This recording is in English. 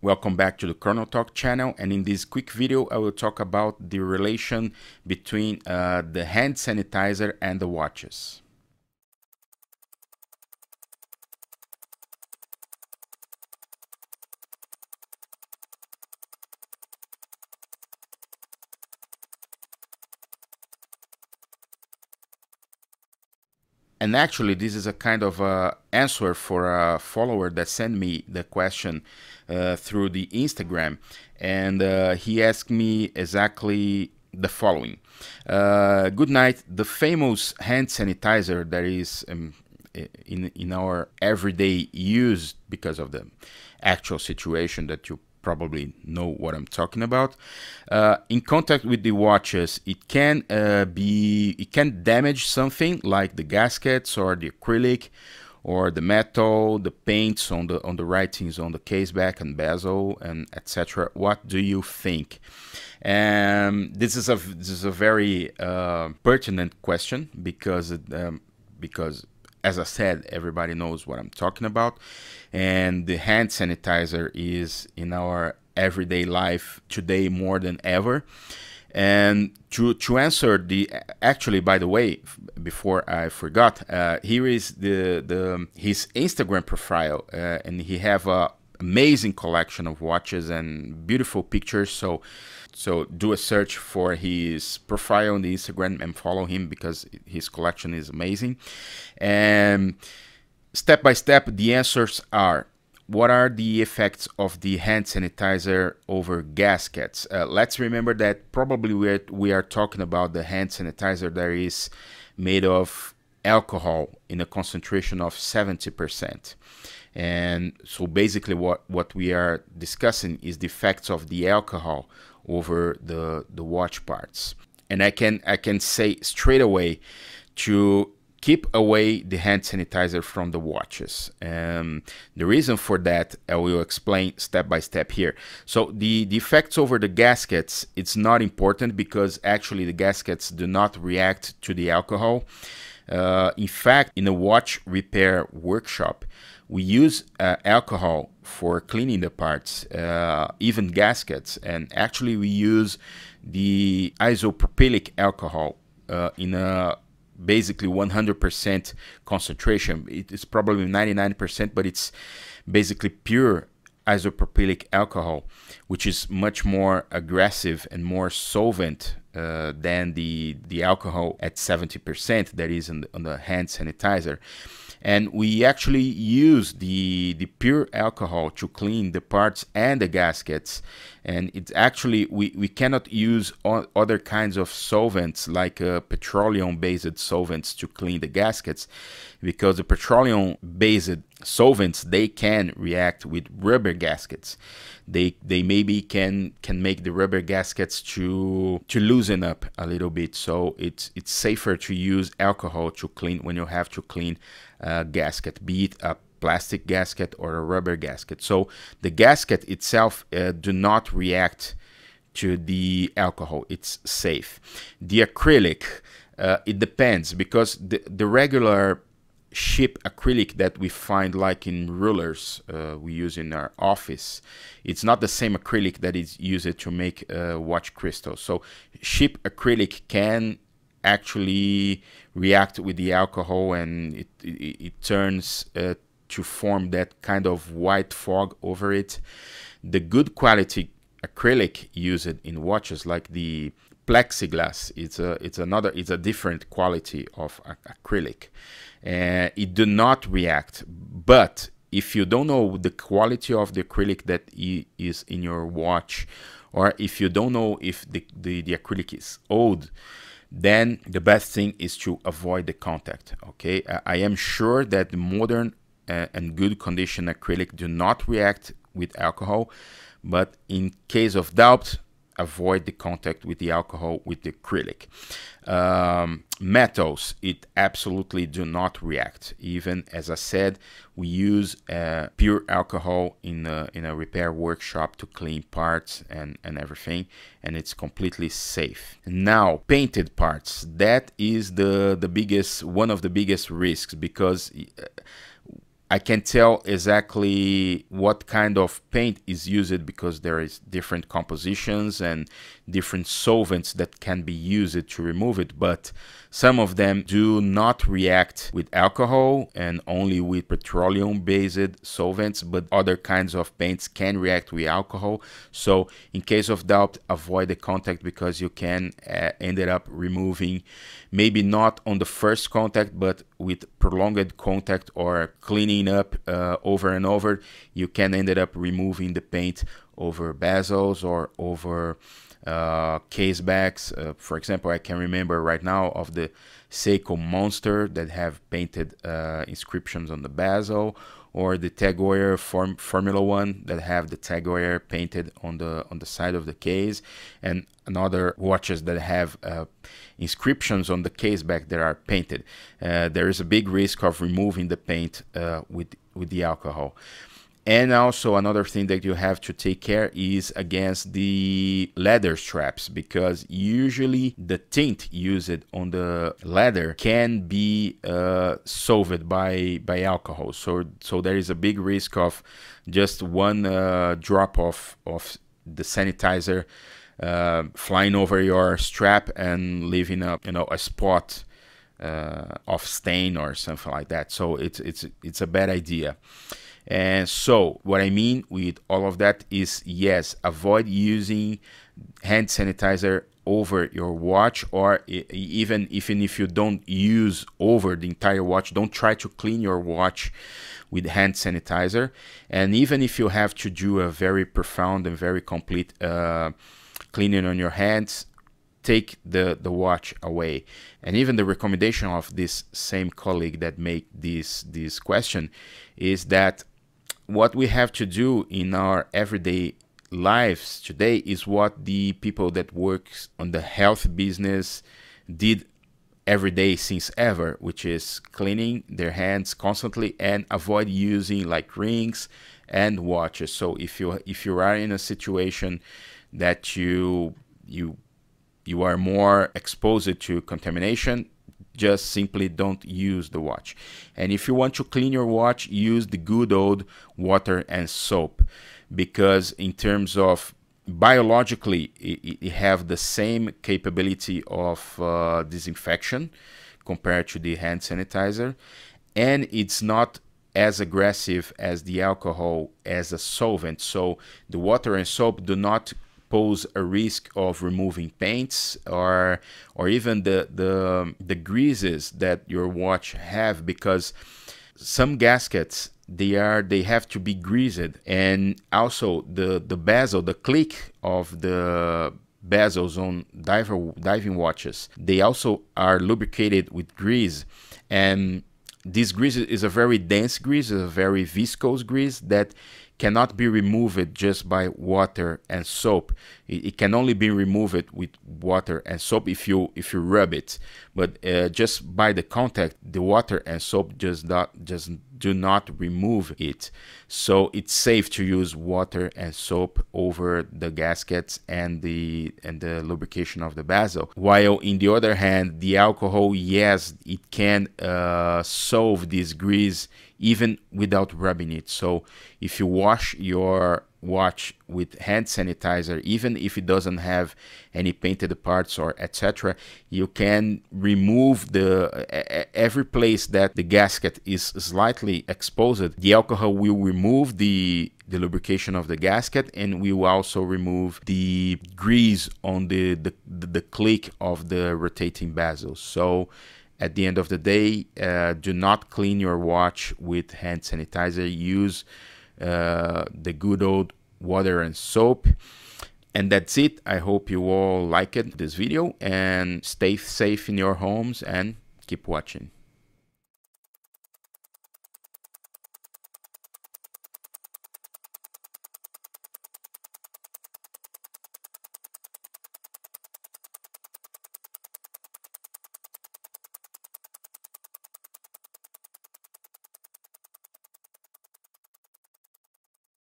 Welcome back to the Kernel Talk channel and in this quick video I will talk about the relation between uh, the hand sanitizer and the watches. And actually, this is a kind of uh, answer for a follower that sent me the question uh, through the Instagram, and uh, he asked me exactly the following: uh, "Good night. The famous hand sanitizer that is um, in in our everyday use because of the actual situation that you probably know what I'm talking about. Uh, in contact with the watches, it can uh, be it can damage something like the gaskets or the acrylic or the metal, the paints on the on the writings on the caseback and bezel and etc. What do you think? Um, this is a this is a very uh, pertinent question because um, because as I said, everybody knows what I'm talking about. And the hand sanitizer is in our everyday life today more than ever. And to, to answer the actually, by the way, before I forgot, uh, here is the, the his Instagram profile, uh, and he have a amazing collection of watches and beautiful pictures. So, so do a search for his profile on the Instagram and follow him because his collection is amazing. And step by step, the answers are what are the effects of the hand sanitizer over gaskets? Uh, let's remember that probably we are, we are talking about the hand sanitizer that is made of alcohol in a concentration of 70%. And so basically what, what we are discussing is the effects of the alcohol over the, the watch parts. And I can, I can say straight away to keep away the hand sanitizer from the watches. Um, the reason for that, I will explain step by step here. So the, the effects over the gaskets, it's not important because actually the gaskets do not react to the alcohol. Uh, in fact, in a watch repair workshop, we use uh, alcohol for cleaning the parts, uh, even gaskets, and actually we use the isopropylic alcohol uh, in a basically 100% concentration. It is probably 99%, but it's basically pure isopropylic alcohol, which is much more aggressive and more solvent uh, than the the alcohol at 70% that is on the, on the hand sanitizer and we actually use the the pure alcohol to clean the parts and the gaskets and it's actually we, we cannot use other kinds of solvents like uh, petroleum based solvents to clean the gaskets because the petroleum based solvents they can react with rubber gaskets they they maybe can can make the rubber gaskets to to loosen up a little bit so it's it's safer to use alcohol to clean when you have to clean a gasket be it a plastic gasket or a rubber gasket so the gasket itself uh, do not react to the alcohol it's safe the acrylic uh, it depends because the, the regular Ship acrylic that we find like in rulers uh, we use in our office it's not the same acrylic that is used to make uh, watch crystals so ship acrylic can actually react with the alcohol and it, it, it turns uh, to form that kind of white fog over it the good quality acrylic used in watches like the plexiglass. It's a it's another it's a different quality of acrylic. Uh, it do not react, but if you don't know the quality of the acrylic that is in your watch, or if you don't know if the, the, the acrylic is old, then the best thing is to avoid the contact. Okay, I, I am sure that modern uh, and good condition acrylic do not react with alcohol, but in case of doubt, avoid the contact with the alcohol with the acrylic. Um, metals, it absolutely do not react. Even as I said, we use uh, pure alcohol in a, in a repair workshop to clean parts and, and everything, and it's completely safe. Now, painted parts, that is the, the biggest, one of the biggest risks because uh, I can tell exactly what kind of paint is used because there is different compositions and different solvents that can be used to remove it, but some of them do not react with alcohol and only with petroleum-based solvents, but other kinds of paints can react with alcohol. So in case of doubt, avoid the contact because you can uh, end up removing, maybe not on the first contact, but with prolonged contact or cleaning up uh, over and over, you can end up removing the paint over bezels or over uh, case backs. Uh, for example, I can remember right now of the Seiko Monster that have painted uh, inscriptions on the bezel or the Tagoyer form, Formula One that have the Tagoyer painted on the on the side of the case, and another watches that have uh, inscriptions on the case back that are painted. Uh, there is a big risk of removing the paint uh, with with the alcohol. And also another thing that you have to take care is against the leather straps because usually the tint used on the leather can be uh, solved by by alcohol. So so there is a big risk of just one uh, drop of of the sanitizer uh, flying over your strap and leaving a you know a spot uh, of stain or something like that. So it's it's it's a bad idea. And so, what I mean with all of that is yes, avoid using hand sanitizer over your watch or even even if you don't use over the entire watch don't try to clean your watch with hand sanitizer and even if you have to do a very profound and very complete uh, cleaning on your hands take the, the watch away. And even the recommendation of this same colleague that made this this question is that what we have to do in our everyday lives today is what the people that works on the health business did every day since ever, which is cleaning their hands constantly and avoid using like rings and watches. So if you if you are in a situation that you you you are more exposed to contamination, just simply don't use the watch. And if you want to clean your watch, use the good old water and soap because in terms of biologically it, it have the same capability of uh, disinfection compared to the hand sanitizer and it's not as aggressive as the alcohol as a solvent so the water and soap do not pose a risk of removing paints or or even the the the greases that your watch have because some gaskets they are they have to be greased and also the the bezel the click of the bezels on diver diving watches they also are lubricated with grease and this grease is a very dense grease a very viscous grease that cannot be removed just by water and soap. It, it, can only be removed with water and soap if you if you rub it. But uh, just by the contact, the water and soap just not just do not remove it. So it's safe to use water and soap over the gaskets and the and the lubrication of the basil. While in the other hand, the alcohol, yes, it can uh, solve this grease even without rubbing it. So if you wash your watch with hand sanitizer, even if it doesn't have any painted parts or etc., you can remove the every place that the gasket is slightly exposed. The alcohol will remove the the lubrication of the gasket and we will also remove the grease on the the, the click of the rotating bezel. So at the end of the day, uh, do not clean your watch with hand sanitizer. Use uh, the good old water and soap. And that's it. I hope you all liked this video and stay safe in your homes and keep watching.